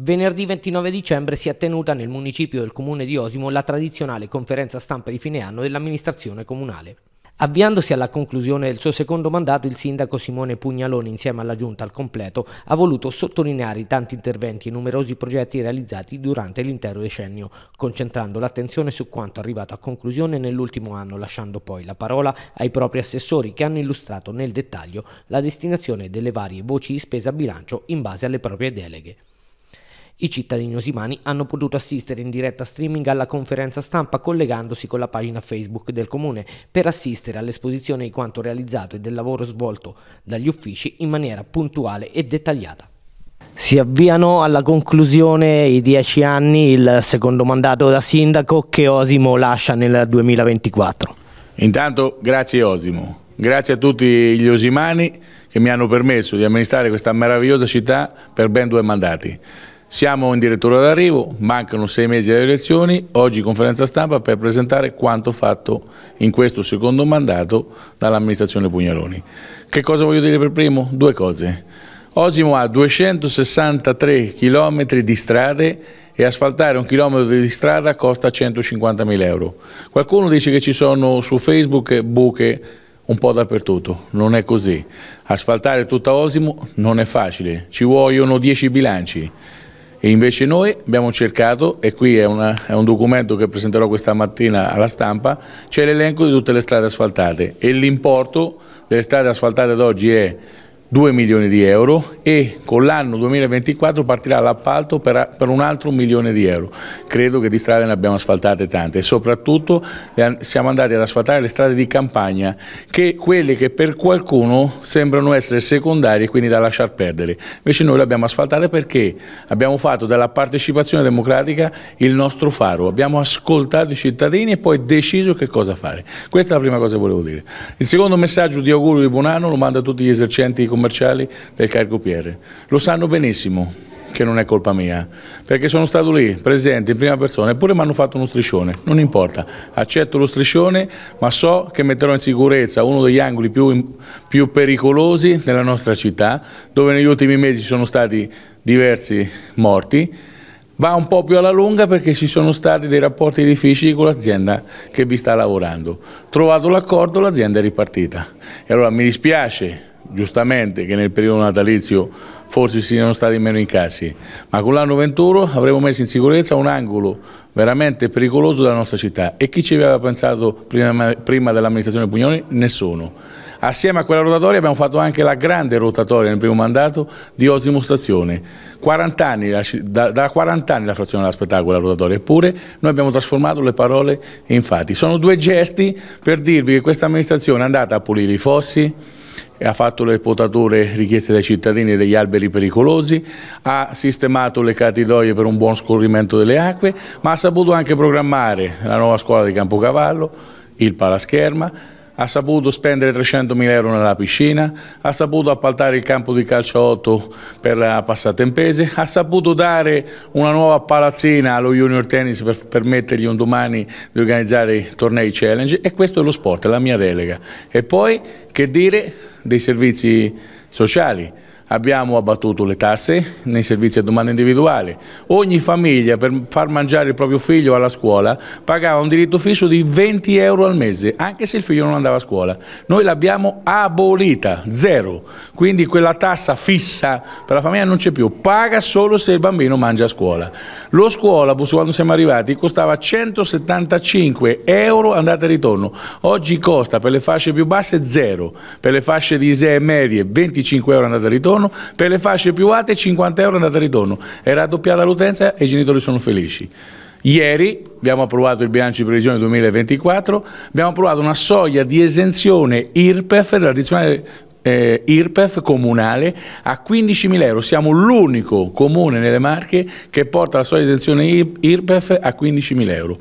Venerdì 29 dicembre si è tenuta nel municipio del comune di Osimo la tradizionale conferenza stampa di fine anno dell'amministrazione comunale. Avviandosi alla conclusione del suo secondo mandato, il sindaco Simone Pugnaloni, insieme alla giunta al completo, ha voluto sottolineare i tanti interventi e numerosi progetti realizzati durante l'intero decennio, concentrando l'attenzione su quanto arrivato a conclusione nell'ultimo anno, lasciando poi la parola ai propri assessori che hanno illustrato nel dettaglio la destinazione delle varie voci di spesa a bilancio in base alle proprie deleghe. I cittadini osimani hanno potuto assistere in diretta streaming alla conferenza stampa collegandosi con la pagina Facebook del Comune per assistere all'esposizione di quanto realizzato e del lavoro svolto dagli uffici in maniera puntuale e dettagliata. Si avviano alla conclusione i dieci anni, il secondo mandato da sindaco che Osimo lascia nel 2024. Intanto grazie Osimo, grazie a tutti gli osimani che mi hanno permesso di amministrare questa meravigliosa città per ben due mandati. Siamo in direttura d'arrivo, mancano sei mesi alle elezioni, oggi conferenza stampa per presentare quanto fatto in questo secondo mandato dall'amministrazione Pugnaloni. Che cosa voglio dire per primo? Due cose. Osimo ha 263 km di strade e asfaltare un chilometro di strada costa 150.000 euro. Qualcuno dice che ci sono su Facebook buche un po' dappertutto, non è così. Asfaltare tutta Osimo non è facile, ci vogliono 10 bilanci e invece noi abbiamo cercato, e qui è, una, è, un documento che presenterò questa mattina alla stampa, c'è l'elenco di tutte le strade asfaltate e l'importo delle strade asfaltate ad oggi è 2 milioni di euro e con l'anno 2024 partirà l'appalto per, un altro milione di euro. Credo che di strade ne abbiamo asfaltate tante e soprattutto siamo andati ad asfaltare le strade di campagna, che quelle che per qualcuno sembrano essere secondarie e quindi da lasciar perdere. Invece noi le abbiamo asfaltate perché abbiamo fatto della partecipazione democratica il nostro faro, abbiamo ascoltato i cittadini e poi deciso che cosa fare. Questa è la prima cosa che volevo dire. Il secondo messaggio di augurio di buon anno lo mando a tutti gli esercenti commerciali del Carcopiere. Lo sanno benissimo che non è colpa mia, perché sono stato lì, presente, in prima persona, eppure mi hanno fatto uno striscione, non importa, accetto lo striscione, ma so che metterò in sicurezza uno degli angoli più, più pericolosi della nostra città, dove negli ultimi mesi ci sono stati diversi morti, va un po' più alla lunga perché ci sono stati dei rapporti difficili con l'azienda che vi sta lavorando. Trovato l'accordo l'azienda è ripartita. E allora mi dispiace giustamente che nel periodo natalizio forse ci siano stati meno incassi, ma con l'anno 21 avremo messo in sicurezza un angolo veramente pericoloso della nostra città e chi ci aveva pensato prima, prima dell'amministrazione Pugnoni? Nessuno. Assieme a quella rotatoria abbiamo fatto anche la grande rotatoria nel primo mandato di Osimo Stazione. 40 anni, da, 40 anni la frazione l'aspettava quella rotatoria, eppure noi abbiamo trasformato le parole in fatti. Sono due gesti per dirvi che questa amministrazione è andata a pulire i fossi, ha fatto le potature richieste dai cittadini degli alberi pericolosi, ha sistemato le catidoie per un buon scorrimento delle acque, ma ha saputo anche programmare la nuova scuola di Campocavallo, il palascherma, ha saputo spendere 300.000 euro nella piscina, ha saputo appaltare il campo di calcio 8 per la passata Passatempese, ha saputo dare una nuova palazzina allo Junior Tennis per permettergli un domani di organizzare i tornei challenge e questo è lo sport, è la mia delega. E poi che dire dei servizi sociali. Abbiamo abbattuto le tasse nei servizi a domanda individuale. Ogni famiglia per far mangiare il proprio figlio alla scuola pagava un diritto fisso di 20 euro al mese, anche se il figlio non andava a scuola. Noi l'abbiamo abolita, zero. Quindi quella tassa fissa per la famiglia non c'è più. Paga solo se il bambino mangia a scuola. Lo scuola, quando siamo arrivati, costava 175 euro andata e ritorno. Oggi costa per le fasce più basse zero, per le fasce di ISEE medie 25 euro andata e ritorno ritorno, per le fasce più alte 50 euro andata e ritorno. È raddoppiata l'utenza e i genitori sono felici. Ieri abbiamo approvato il bilancio di previsione 2024, abbiamo approvato una soglia di esenzione IRPEF dell'addizionale eh, IRPEF comunale a 15.000 euro. Siamo l'unico comune nelle Marche che porta la soglia di esenzione IRPEF a 15.000 euro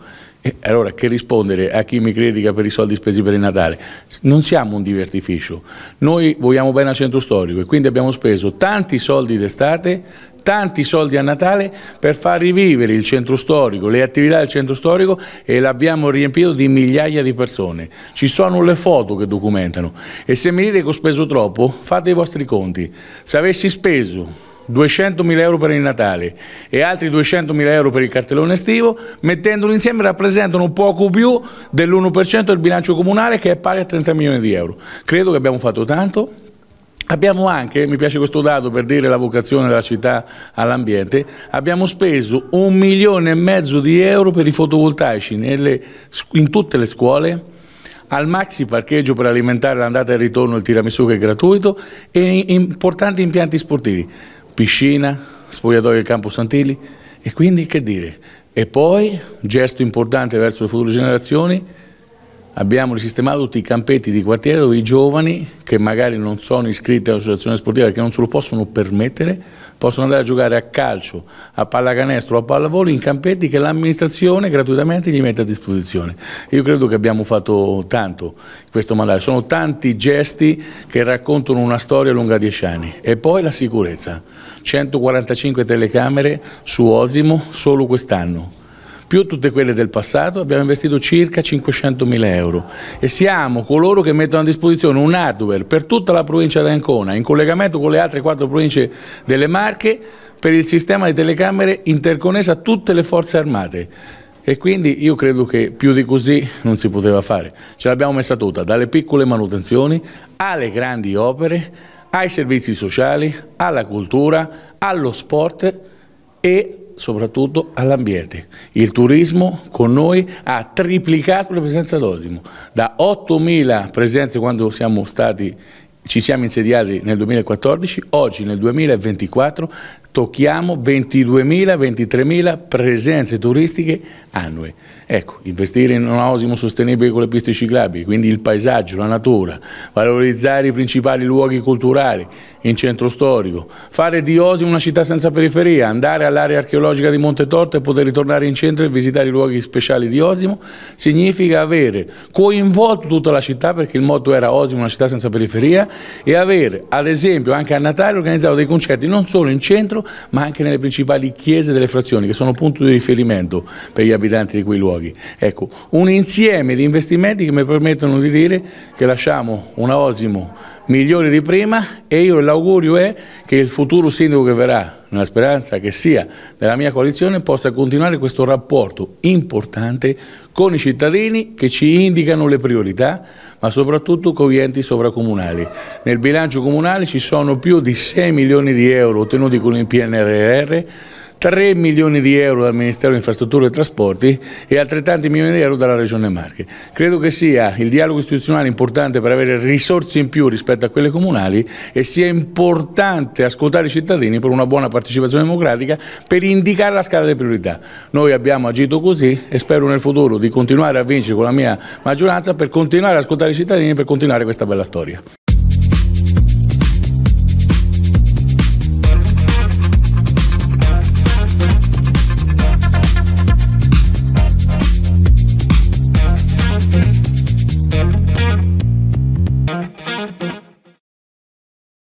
allora che rispondere a chi mi critica per i soldi spesi per il Natale? Non siamo un divertificio, noi vogliamo bene al centro storico e quindi abbiamo speso tanti soldi d'estate, tanti soldi a Natale per far rivivere il centro storico, le attività del centro storico e l'abbiamo riempito di migliaia di persone. Ci sono le foto che documentano e se mi dite che ho speso troppo fate i vostri conti. Se avessi speso 200.000 euro per il Natale e altri 200.000 euro per il cartellone estivo, mettendoli insieme rappresentano poco più dell'1% del bilancio comunale che è pari a 30 milioni di euro. Credo che abbiamo fatto tanto. Abbiamo anche, mi piace questo dato per dire la vocazione della città all'ambiente, abbiamo speso un milione e mezzo di euro per i fotovoltaici nelle, in tutte le scuole, al maxi parcheggio per alimentare l'andata e il ritorno, il tiramisù che è gratuito e importanti impianti sportivi piscina, spogliatoio del campo Santilli e quindi che dire? E poi, gesto importante verso le future generazioni, abbiamo risistemato tutti i campetti di quartiere dove i giovani che magari non sono iscritti all'associazione sportiva perché non se lo possono permettere possono andare a giocare a calcio, a pallacanestro, a pallavolo in campetti che l'amministrazione gratuitamente gli mette a disposizione. Io credo che abbiamo fatto tanto in questo mandato, sono tanti gesti che raccontano una storia lunga dieci anni e poi la sicurezza, 145 telecamere su Osimo solo quest'anno più tutte quelle del passato, abbiamo investito circa 500 mila euro e siamo coloro che mettono a disposizione un hardware per tutta la provincia di Ancona, in collegamento con le altre quattro province delle Marche, per il sistema di telecamere interconnesso a tutte le forze armate. E quindi io credo che più di così non si poteva fare. Ce l'abbiamo messa tutta, dalle piccole manutenzioni alle grandi opere, ai servizi sociali, alla cultura, allo sport e soprattutto all'ambiente. Il turismo con noi ha triplicato la presenza d'Osimo, da 8.000 presenze quando siamo stati ci siamo insediati nel 2014, oggi nel 2024 tocchiamo 22.000, 23.000 presenze turistiche annue. Ecco, investire in un osimo sostenibile con le piste ciclabili, quindi il paesaggio, la natura, valorizzare i principali luoghi culturali in centro storico, fare di Osimo una città senza periferia, andare all'area archeologica di Monte Torto e poter ritornare in centro e visitare i luoghi speciali di Osimo, significa avere coinvolto tutta la città perché il motto era Osimo una città senza periferia e avere ad esempio anche a Natale organizzato dei concerti non solo in centro ma anche nelle principali chiese delle frazioni che sono punto di riferimento per gli abitanti di quei luoghi. Ecco, un insieme di investimenti che mi permettono di dire che lasciamo una Osimo migliore di prima e io l'augurio è che il futuro sindaco che verrà nella speranza che sia della mia coalizione possa continuare questo rapporto importante con i cittadini che ci indicano le priorità, ma soprattutto con gli enti sovracomunali. Nel bilancio comunale ci sono più di 6 milioni di euro ottenuti con il PNRR, 3 milioni di euro dal Ministero delle Infrastrutture e Trasporti e altrettanti milioni di euro dalla Regione Marche. Credo che sia il dialogo istituzionale importante per avere risorse in più rispetto a quelle comunali e sia importante ascoltare i cittadini per una buona partecipazione democratica per indicare la scala delle priorità. Noi abbiamo agito così e spero nel futuro di continuare a vincere con la mia maggioranza per continuare ad ascoltare i cittadini e per continuare questa bella storia.